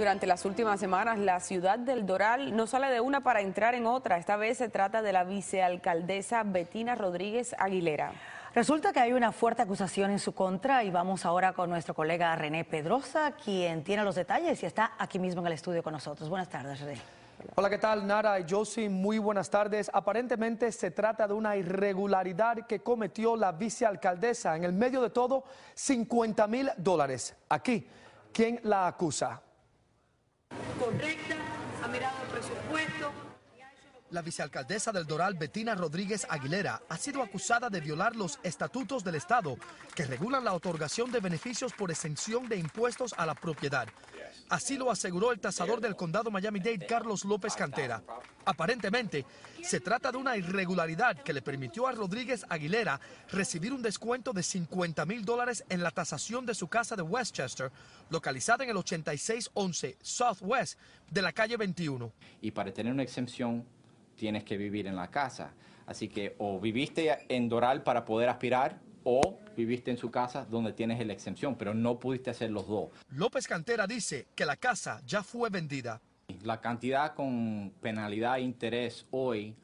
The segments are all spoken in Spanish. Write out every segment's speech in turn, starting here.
Durante las últimas semanas, la ciudad del Doral no sale de una para entrar en otra. Esta vez se trata de la vicealcaldesa Betina Rodríguez Aguilera. Resulta que hay una fuerte acusación en su contra y vamos ahora con nuestro colega René Pedrosa, quien tiene los detalles y está aquí mismo en el estudio con nosotros. Buenas tardes, René. Hola, ¿qué tal? Nara y Josie, muy buenas tardes. Aparentemente se trata de una irregularidad que cometió la vicealcaldesa. En el medio de todo, 50 mil dólares. Aquí, ¿quién la acusa? correcta, ha el presupuesto. La vicealcaldesa del Doral, Betina Rodríguez Aguilera, ha sido acusada de violar los estatutos del Estado que regulan la otorgación de beneficios por exención de impuestos a la propiedad. Así lo aseguró el tasador del condado Miami-Dade, Carlos López Cantera. Aparentemente, se trata de una irregularidad que le permitió a Rodríguez Aguilera recibir un descuento de 50 mil dólares en la tasación de su casa de Westchester, localizada en el 8611 Southwest de la calle 21. Y para tener una exención, tienes que vivir en la casa. Así que o viviste en Doral para poder aspirar o viviste en su casa donde tienes la exención, pero no pudiste hacer los dos. López Cantera dice que la casa ya fue vendida. La cantidad con penalidad e interés hoy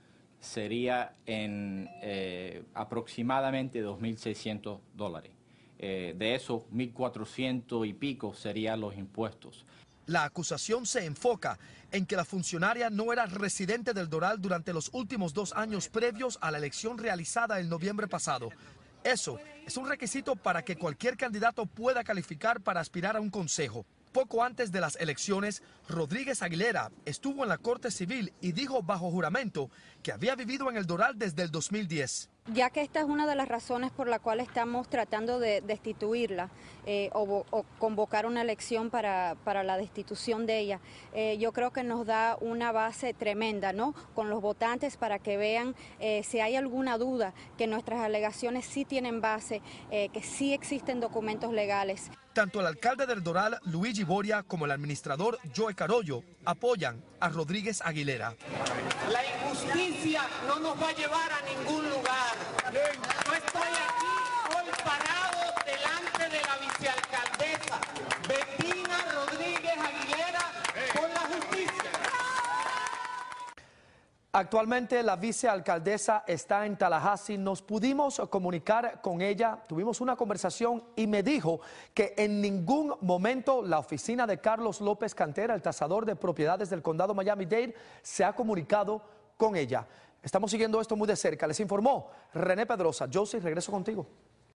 sería en eh, aproximadamente 2.600 dólares. Eh, de esos 1.400 y pico serían los impuestos. La acusación se enfoca en que la funcionaria no era residente del Doral durante los últimos dos años previos a la elección realizada el noviembre pasado. Eso es un requisito para que cualquier candidato pueda calificar para aspirar a un consejo. Poco antes de las elecciones, Rodríguez Aguilera estuvo en la Corte Civil y dijo bajo juramento que había vivido en el Doral desde el 2010 ya que esta es una de las razones por la cual estamos tratando de destituirla eh, o, convocar una elección para, la destitución de ella, eh, yo creo que nos da una base tremenda, ¿no? Con los votantes para que vean eh, si hay alguna duda que nuestras alegaciones sí tienen base, que sí existen documentos legales. Tanto el alcalde del Doral, Luigi Boria, como el administrador Joe Carollo apoyan a Rodríguez Aguilera. La injusticia no nos va a llevar a Actualmente la vicealcaldesa está en Tallahassee. Nos pudimos comunicar con ella, tuvimos una conversación y me dijo que en ningún momento la oficina de Carlos López Cantera, el tasador de propiedades del condado Miami-Dade, se ha comunicado con ella. Estamos siguiendo esto muy de cerca. Les informó René Pedrosa. Josie, regreso contigo.